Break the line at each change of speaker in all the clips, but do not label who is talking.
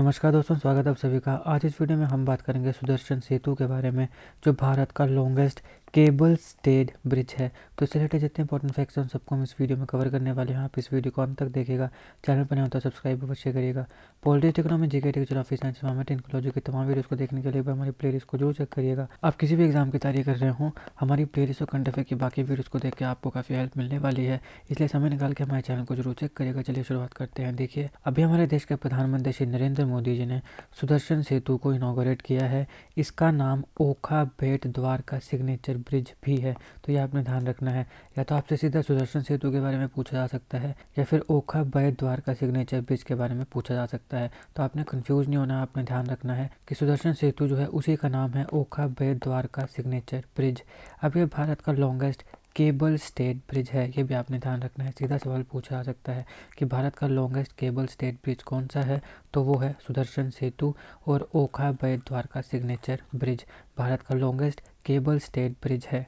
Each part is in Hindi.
नमस्कार दोस्तों स्वागत है आप सभी का आज इस वीडियो में हम बात करेंगे सुदर्शन सेतु के बारे में जो भारत का लॉन्गेस्ट केबल स्टेड ब्रिज है तो इससे रिलेटेड जितने इंपॉर्टेंट फैक्ट्स हैं सबको हम इस वीडियो में कवर करने वाले हैं आप इस वीडियो को अंत तक देखेगा चैनल पर नहीं होता सब्सक्राइब अवश्य करिएगा politics economy GK geography science मामेट टेक्नोलॉजी के तमाम वीडियोस को देखने के लिए भी हमारी प्लेलिस्ट को जरूर चेक करिएगा आप किसी भी एग्जाम की तैयारी कर रहे हो हमारी लिस्ट और करंट अफेयर की बाकी वीडियोज़ को देख के आपको काफ़ी हेल्प मिलने वाली है इसलिए समय निकाल के हमारे चैनल को जरूर चेक करिएगा चलिए शुरुआत करते हैं देखिए अभी हमारे देश के प्रधानमंत्री श्री नरेंद्र मोदी जी ने सुदर्शन सेतु को इनोग्रेट किया है इसका नाम ओखा बेट द्वार का सिग्नेचर ब्रिज भी है तो यह आपने ध्यान रखना है या तो आपसे सीधा सुदर्शन सेतु के बारे में पूछा जा सकता है या फिर ओखा बै द्वार का सिग्नेचर ब्रिज के बारे में पूछा जा सकता है तो आपने कन्फ्यूज नहीं होना आपने ध्यान रखना है कि सुदर्शन सेतु जो है उसी का नाम है ओखा बैद द्वार का सिग्नेचर ब्रिज अब यह भारत का लॉन्गेस्ट केबल स्टेट ब्रिज है ये भी आपने ध्यान रखना है सीधा सवाल पूछा जा सकता है कि भारत का लॉन्गेस्ट केबल स्टेट ब्रिज कौन सा है तो वो है सुदर्शन सेतु और ओखा बैद द्वारका सिग्नेचर ब्रिज भारत का लॉन्गेस्ट केबल स्टेट ब्रिज है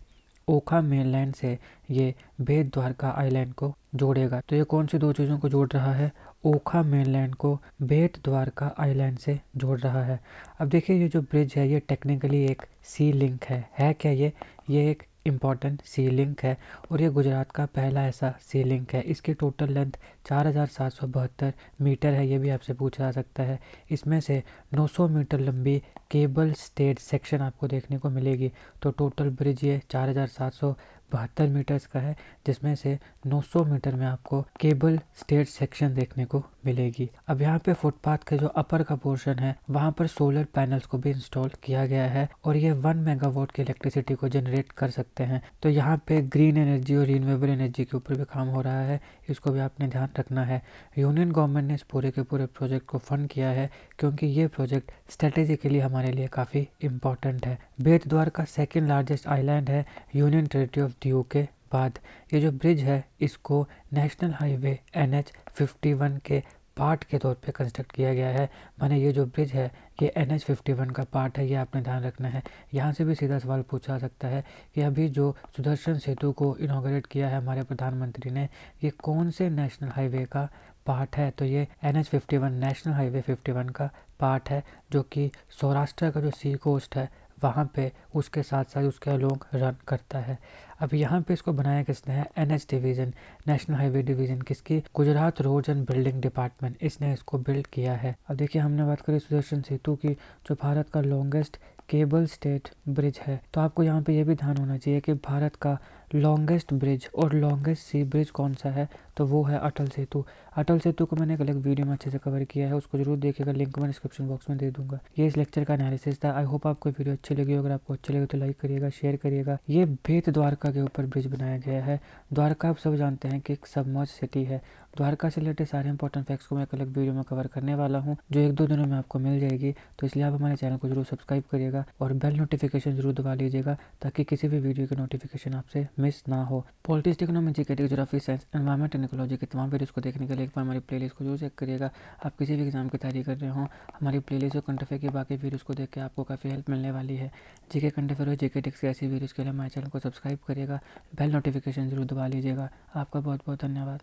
ओखा मेनलैंड से ये बेद द्वारका आइलैंड को जोड़ेगा तो ये कौन सी दो चीज़ों को जोड़ रहा है ओखा मेनलैंड को बेद द्वारका आइलैंड से जोड़ रहा है अब देखिए ये जो ब्रिज है ये टेक्निकली एक सी लिंक है है क्या ये ये एक इम्पॉर्टेंट सी लिंक है और ये गुजरात का पहला ऐसा सी लिंक है इसकी टोटल लेंथ चार हज़ार सात सौ बहत्तर मीटर है ये भी आपसे पूछा जा सकता है इसमें से 900 मीटर लंबी केबल स्टेट सेक्शन आपको देखने को मिलेगी तो टोटल ब्रिज ये चार हज़ार सात सौ बहत्तर मीटर्स का है जिसमें से 900 मीटर में आपको केबल स्टेट सेक्शन देखने को मिलेगी अब यहाँ पे फुटपाथ का जो अपर का पोर्शन है वहाँ पर सोलर पैनल्स को भी इंस्टॉल किया गया है और ये वन मेगावाट की इलेक्ट्रिसिटी को जनरेट कर सकते हैं तो यहाँ पे ग्रीन एनर्जी और रिन्यूएबल एनर्जी के ऊपर भी काम हो रहा है इसको भी आपने ध्यान रखना है यूनियन गवर्नमेंट ने इस पूरे के पूरे प्रोजेक्ट को फंड किया है क्योंकि ये प्रोजेक्ट स्ट्रेटेजिकली हमारे लिए काफ़ी इंपॉर्टेंट है Bet Dwarka second largest island है यूनियन टेरिटरी ऑफ डी के बाद ये जो ब्रिज है इसको national highway N H fifty one के पार्ट के तौर पे कंस्ट्रक्ट किया गया है माने ये जो ब्रिज है ये एन एच फिफ्टी वन का पार्ट है ये आपने ध्यान रखना है यहाँ से भी सीधा सवाल पूछा सकता है कि अभी जो सुदर्शन सेतु को इनोग्रेट किया है हमारे प्रधानमंत्री ने ये कौन से नेशनल हाईवे का पार्ट है तो ये N H fifty one national highway fifty one का पार्ट है जो कि सौराष्ट्र का जो सी कोस्ट है वहाँ पे उसके साथ साथ उसके लोग रन करता है अब यहाँ पे इसको बनाया किसने है N H division national highway division किसकी Gujarat road and building department इसने इसको बिल्ड किया है अब देखिए हमने बात करी सुदर्शन सेतु की जो भारत का लॉन्गेस्ट केबल स्टेट ब्रिज है तो आपको यहाँ पे यह भी ध्यान होना चाहिए कि भारत का लॉन्गेस्ट ब्रिज और लॉन्गेस्ट सी ब्रिज कौन सा है तो वो है अटल सेतु अटल सेतु को मैंने एक अलग वीडियो में अच्छे से कवर किया है उसको जरूर देखिएगा लिंक मैं डिस्क्रिप्शन बॉक्स में दे दूंगा ये इस लेक्चर का एनालिसिस था आई होप आपको वीडियो अच्छी लगी अगर आपको अच्छी लगे तो लाइक करिएगा शेयर करिएगा ये भेद द्वारका के ऊपर ब्रिज बनाया गया है द्वारका आप सब जानते हैं कि एक सबमर्ज सिटी है द्वारका से रिलेटेड सारे इंपॉर्टेंट फैक्ट्स को मैं एक अलग वीडियो में कवर करने वाला हूँ जो एक दो दिनों में आपको मिल जाएगी तो इसलिए आप हमारे चैनल को जरूर सब्सक्राइब करिएगा और बेल नोटिफिकेशन जरूर दबा लीजिएगा ताकि किसी भी वीडियो की नोटिफिकेशन आपसे मिस ना हो पॉलिटिक्स इकोनॉमी के geography science environment and ecology के तमाम वीडियोज़ को देखने के लिए एक बार हमारी प्लेलिस्ट को जरूर चेक करिएगा आप किसी भी एग्जाम की तैयारी कर रहे हो हमारी प्ले लिस्ट और कंटेफेयर की बाकी वीडियोज़ को देख के आपको काफ़ी हेल्प मिलने वाली है जी के कंटेफर और जीके टेक्स के ऐसी वीडियोज़ के लिए हमारे चैनल को सब्सक्राइब करिएगा बेल नोटिफिकेशन जरूर दबा लीजिएगा आपका बहुत बहुत धन्यवाद